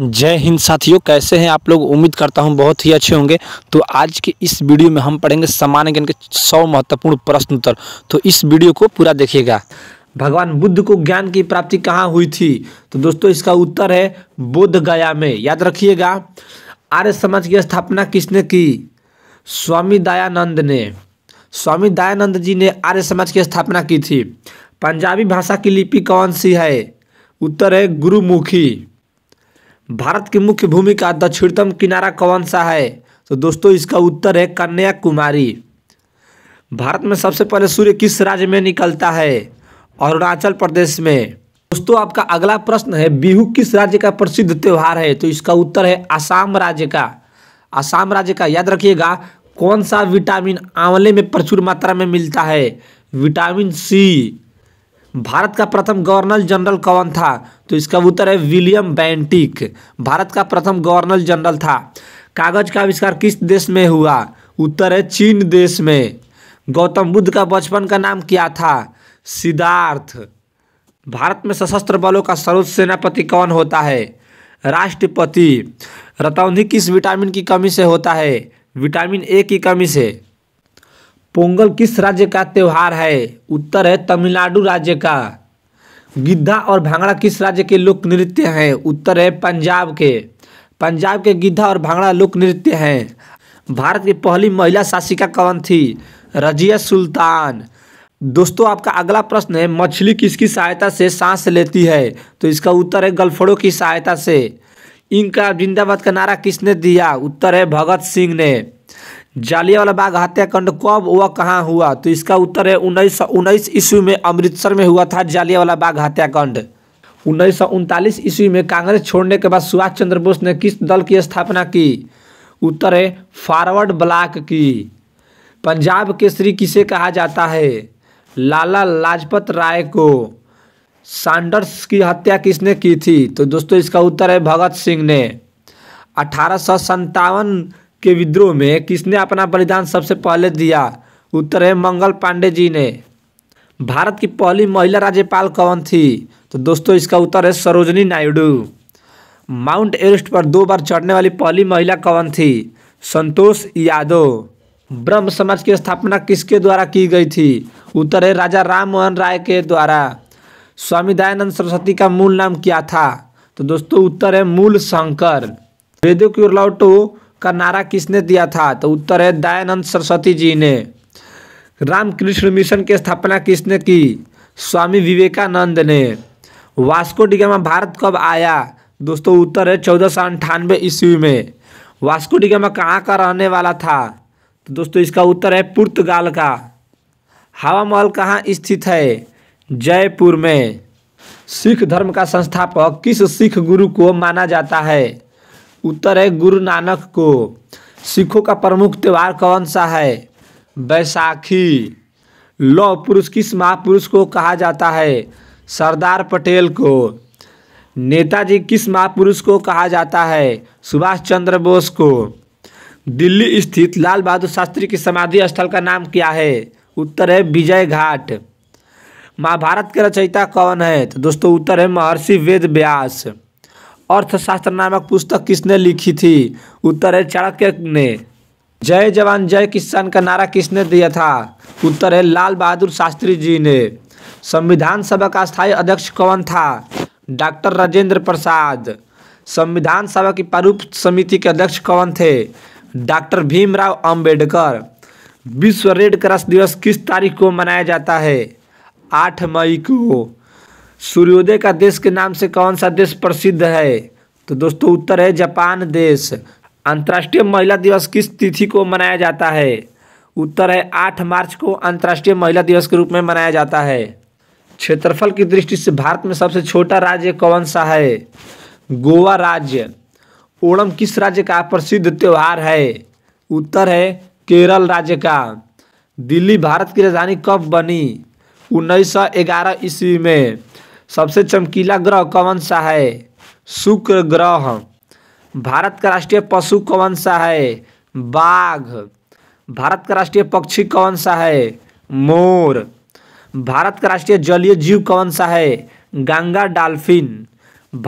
जय हिंद साथियों कैसे हैं आप लोग उम्मीद करता हूं बहुत ही अच्छे होंगे तो आज के इस वीडियो में हम पढ़ेंगे सामान्य ज्ञान के सौ महत्वपूर्ण प्रश्न उत्तर तो इस वीडियो को पूरा देखिएगा भगवान बुद्ध को ज्ञान की प्राप्ति कहाँ हुई थी तो दोस्तों इसका उत्तर है बोध गया में याद रखिएगा आर्य समाज की स्थापना किसने की स्वामी दयानंद ने स्वामी दयानंद जी ने आर्य समाज की स्थापना की थी पंजाबी भाषा की लिपि कौन सी है उत्तर है गुरुमुखी भारत की मुख्य भूमि का दक्षिणतम किनारा कौन सा है तो दोस्तों इसका उत्तर है कन्याकुमारी भारत में सबसे पहले सूर्य किस राज्य में निकलता है अरुणाचल प्रदेश में दोस्तों आपका अगला प्रश्न है बिहू किस राज्य का प्रसिद्ध त्यौहार है तो इसका उत्तर है आसाम राज्य का आसाम राज्य का याद रखिएगा कौन सा विटामिन आंवले में प्रचुर मात्रा में मिलता है विटामिन सी भारत का प्रथम गवर्नर जनरल कौन था तो इसका उत्तर है विलियम बैंटिक भारत का प्रथम गवर्नर जनरल था कागज का आविष्कार किस देश में हुआ उत्तर है चीन देश में गौतम बुद्ध का बचपन का नाम क्या था सिद्धार्थ भारत में सशस्त्र बलों का सर्वोच्च सेनापति कौन होता है राष्ट्रपति रतौंधी किस विटामिन की कमी से होता है विटामिन ए की कमी से पोंगल किस राज्य का त्यौहार है उत्तर है तमिलनाडु राज्य का गिद्धा और भांगड़ा किस राज्य के लोक नृत्य हैं उत्तर है पंजाब के पंजाब के गिद्धा और भांगड़ा लोक नृत्य हैं भारत की पहली महिला शासिका कौन थी रजिया सुल्तान दोस्तों आपका अगला प्रश्न है मछली किसकी सहायता से सांस लेती है तो इसका उत्तर है गल्फड़ों की सहायता से इनका जिंदाबाद का नारा किसने दिया उत्तर है भगत सिंह ने जालियावाला बाग हत्याकांड कब व कहाँ हुआ तो इसका उत्तर है उन्नीस सौ उन्नीस ईस्वी में अमृतसर में हुआ था जालियावाला बाग हत्याकांड उन्नीस सौ उनतालीस ईस्वी में कांग्रेस छोड़ने के बाद सुभाष चंद्र बोस ने किस दल की स्थापना की उत्तर है फॉरवर्ड ब्लॉक की पंजाब केसरी किसे कहा जाता है लाला लाजपत राय को सैंडर्स की हत्या किसने की थी तो दोस्तों इसका उत्तर है भगत सिंह ने अठारह सौ के विद्रोह में किसने अपना बलिदान सबसे पहले दिया उत्तर है मंगल पांडे जी ने भारत की पहली महिला राज्यपाल कौन थी तो दोस्तों इसका उत्तर है सरोजनी नायडू माउंट एवरेस्ट पर दो बार चढ़ने वाली पहली महिला कौन थी संतोष यादव ब्रह्म समाज की स्थापना किसके द्वारा की गई थी उत्तर है राजा राम मोहन राय के द्वारा स्वामी दयानंद सरस्वती का मूल नाम क्या था तो दोस्तों उत्तर है मूल शंकर वेदों की लौटो का नारा किसने दिया था तो उत्तर है दयानंद सरस्वती जी ने रामकृष्ण मिशन की स्थापना किसने की स्वामी विवेकानंद ने वास्को डिगामा भारत कब आया दोस्तों उत्तर है चौदह सौ अंठानवे ईस्वी में वास्को डिगामा कहाँ का रहने वाला था तो दोस्तों इसका उत्तर है पुर्तगाल का हवा महल कहाँ स्थित है जयपुर में सिख धर्म का संस्थापक किस सिख गुरु को माना जाता है उत्तर है गुरु नानक को सिखों का प्रमुख त्यौहार कौन सा है बैसाखी लौ पुरुष किस महापुरुष को कहा जाता है सरदार पटेल को नेताजी किस महापुरुष को कहा जाता है सुभाष चंद्र बोस को दिल्ली स्थित लाल बहादुर शास्त्री की समाधि स्थल का नाम क्या है उत्तर है विजय घाट महाभारत के रचयिता कौन है तो दोस्तों उत्तर है महर्षि वेद व्यास अर्थशास्त्र नामक पुस्तक किसने लिखी थी उत्तर है चाणक्य ने जय जवान जय किसान का नारा किसने दिया था उत्तर है लाल बहादुर शास्त्री जी ने संविधान सभा का स्थायी अध्यक्ष कौन था डॉक्टर राजेंद्र प्रसाद संविधान सभा की प्रारूप समिति के अध्यक्ष कौन थे डॉक्टर भीमराव अंबेडकर विश्व रेड क्रॉस दिवस किस तारीख को मनाया जाता है आठ मई को सूर्योदय का देश के नाम से कौन सा देश प्रसिद्ध है तो दोस्तों उत्तर है जापान देश अंतर्राष्ट्रीय महिला दिवस किस तिथि को मनाया जाता है उत्तर है आठ मार्च को अंतर्राष्ट्रीय महिला दिवस के रूप में मनाया जाता है क्षेत्रफल की दृष्टि से भारत में सबसे छोटा राज्य कौन सा है गोवा राज्य ओणम किस राज्य का प्रसिद्ध त्यौहार है उत्तर है केरल राज्य का दिल्ली भारत की राजधानी कब बनी उन्नीस सौ ग्यारह ईस्वी में सबसे चमकीला ग्रह कौन सा है शुक्र ग्रह भारत का राष्ट्रीय पशु कौन सा है बाघ भारत का राष्ट्रीय पक्षी कौन सा है मोर भारत का राष्ट्रीय जलीय जीव कौन सा है गंगा डाल्फिन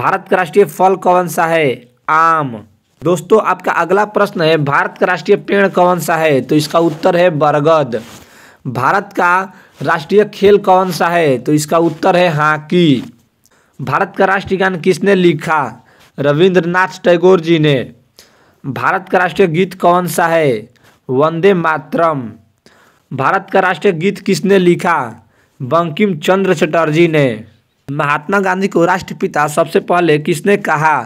भारत का राष्ट्रीय फल कौन सा है आम दोस्तों आपका अगला प्रश्न है भारत का राष्ट्रीय पेड़ कौन सा है तो इसका उत्तर है बरगद भारत का राष्ट्रीय खेल कौन सा है तो इसका उत्तर है हॉकी भारत का राष्ट्रीय गान किसने लिखा रविंद्रनाथ टैगोर जी ने भारत का राष्ट्रीय गीत कौन सा है वंदे मातरम भारत का राष्ट्रीय गीत किसने लिखा बंकिम चंद्र चटर्जी ने महात्मा गांधी को राष्ट्रपिता सबसे पहले किसने कहा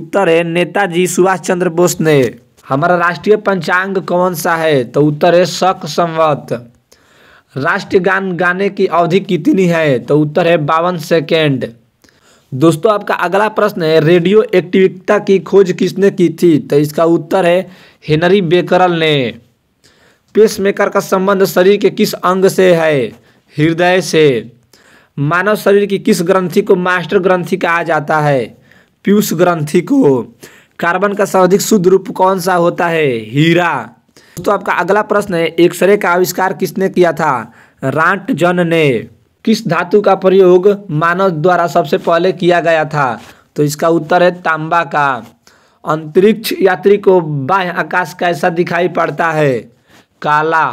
उत्तर है नेताजी सुभाष चंद्र बोस ने हमारा राष्ट्रीय पंचांग कौन सा है तो उत्तर है शक संवत राष्ट्रीय गान गाने की अवधि कितनी है तो उत्तर है बावन सेकेंड दोस्तों आपका अगला प्रश्न है रेडियो एक्टिविता की खोज किसने की थी तो इसका उत्तर है हेनरी बेकरल ने पेसमेकर का संबंध शरीर के किस अंग से है हृदय से मानव शरीर की किस ग्रंथि को मास्टर ग्रंथि कहा जाता है पीयूष ग्रंथि को कार्बन का सर्वाधिक शुद्ध रूप कौन सा होता है हीरा तो आपका अगला प्रश्न है एक्सरे का आविष्कार किसने किया था रांट जन ने किस धातु का प्रयोग मानव द्वारा सबसे पहले किया गया था तो इसका उत्तर है तांबा का अंतरिक्ष यात्री को बाह्य आकाश कैसा दिखाई पड़ता है काला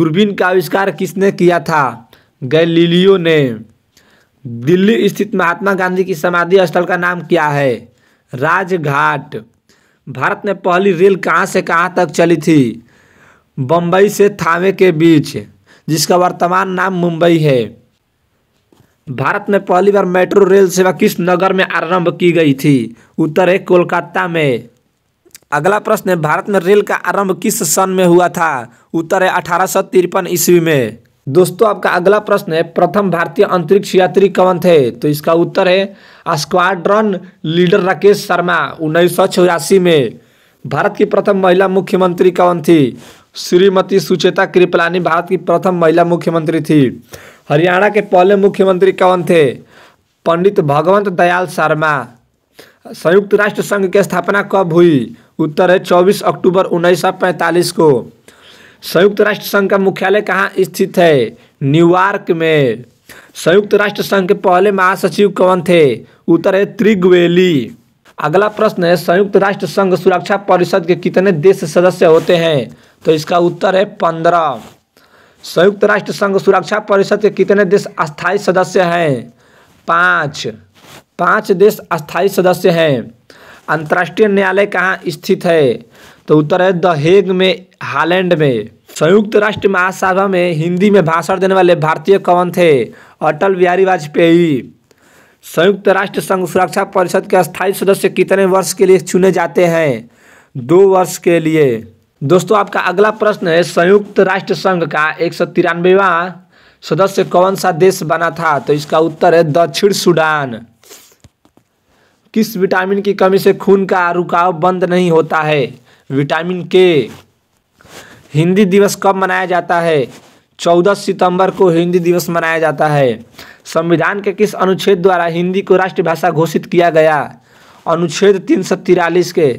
दूरबीन का आविष्कार किसने किया था गैलीलियो ने दिल्ली स्थित महात्मा गांधी की समाधि स्थल का नाम क्या है राजघाट भारत में पहली रेल कहाँ से कहाँ तक चली थी बम्बई से थावे के बीच जिसका वर्तमान नाम मुंबई है भारत में पहली बार मेट्रो रेल सेवा किस नगर में आरंभ की गई थी उत्तर है कोलकाता में अगला प्रश्न है भारत में रेल का आरंभ किस सन में हुआ था उत्तर है अठारह ईस्वी में दोस्तों आपका अगला प्रश्न है प्रथम भारतीय अंतरिक्ष यात्री कौन थे तो इसका उत्तर है स्क्वाड्रन लीडर राकेश शर्मा उन्नीस में भारत की प्रथम महिला मुख्यमंत्री कौन थी श्रीमती सुचेता कृपलानी भारत की प्रथम महिला मुख्यमंत्री थी हरियाणा के पहले मुख्यमंत्री कौन थे पंडित भगवंत दयाल शर्मा संयुक्त राष्ट्र संघ की स्थापना कब हुई उत्तर है 24 अक्टूबर 1945 को संयुक्त राष्ट्र संघ का मुख्यालय कहाँ स्थित है न्यूयॉर्क में संयुक्त राष्ट्र संघ के पहले महासचिव कौन थे उत्तर है त्रिग्वेली अगला प्रश्न है संयुक्त राष्ट्र संघ सुरक्षा परिषद के कितने देश सदस्य होते हैं तो इसका उत्तर है पंद्रह संयुक्त राष्ट्र संघ सुरक्षा परिषद के कितने देश अस्थायी सदस्य हैं पाँच पाँच देश अस्थायी सदस्य हैं अंतर्राष्ट्रीय न्यायालय कहाँ स्थित है तो उत्तर है द हेग में हालैंड में संयुक्त राष्ट्र महासभा में हिंदी में भाषण देने वाले भारतीय कौन थे अटल बिहारी वाजपेयी संयुक्त राष्ट्र संघ सुरक्षा परिषद के स्थायी सदस्य कितने वर्ष के लिए चुने जाते हैं दो वर्ष के लिए दोस्तों आपका अगला प्रश्न है संयुक्त राष्ट्र संघ का एक सौ तिरानवेवा सदस्य कौन सा देश बना था तो इसका उत्तर है दक्षिण सूडान किस विटामिन की कमी से खून का रुकाव बंद नहीं होता है विटामिन के हिंदी दिवस कब मनाया जाता है चौदह सितंबर को हिंदी दिवस मनाया जाता है संविधान के किस अनुच्छेद द्वारा हिंदी को राष्ट्रभाषा घोषित किया गया अनुच्छेद तीन सौ तिरालीस के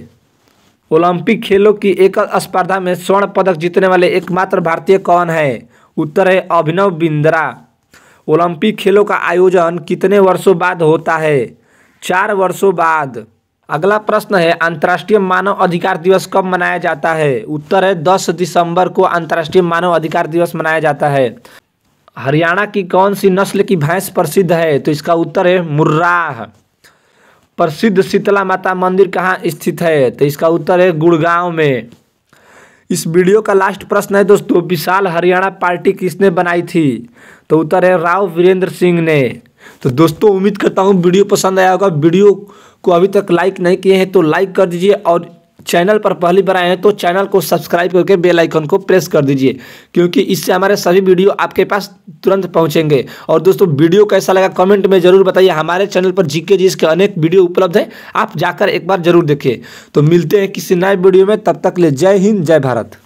ओलंपिक खेलों की एकल स्पर्धा में स्वर्ण पदक जीतने वाले एकमात्र भारतीय कौन है उत्तर है अभिनव बिंद्रा ओलंपिक खेलों का आयोजन कितने वर्षों बाद होता है चार वर्षों बाद अगला प्रश्न है अंतर्राष्ट्रीय मानव अधिकार दिवस कब मनाया जाता है उत्तर है 10 दिसंबर को अंतर्राष्ट्रीय मानव अधिकार दिवस मनाया जाता है हरियाणा की कौन सी नस्ल की भैंस प्रसिद्ध है तो इसका उत्तर है मुर्राह प्रसिद्ध शीतला माता मंदिर कहाँ स्थित है तो इसका उत्तर है गुड़गांव में इस वीडियो का लास्ट प्रश्न है दोस्तों विशाल हरियाणा पार्टी किसने बनाई थी तो उत्तर है राव वीरेंद्र सिंह ने तो दोस्तों उम्मीद करता हूँ वीडियो पसंद आया होगा वीडियो को अभी तक लाइक नहीं किए हैं तो लाइक कर दीजिए और चैनल पर पहली बार आए हैं तो चैनल को सब्सक्राइब करके बेल आइकन को प्रेस कर दीजिए क्योंकि इससे हमारे सभी वीडियो आपके पास तुरंत पहुंचेंगे और दोस्तों वीडियो कैसा लगा कमेंट में जरूर बताइए हमारे चैनल पर जीके जी इसके अनेक वीडियो उपलब्ध हैं आप जाकर एक बार जरूर देखिए तो मिलते हैं किसी नए वीडियो में तब तक ले जय हिंद जय भारत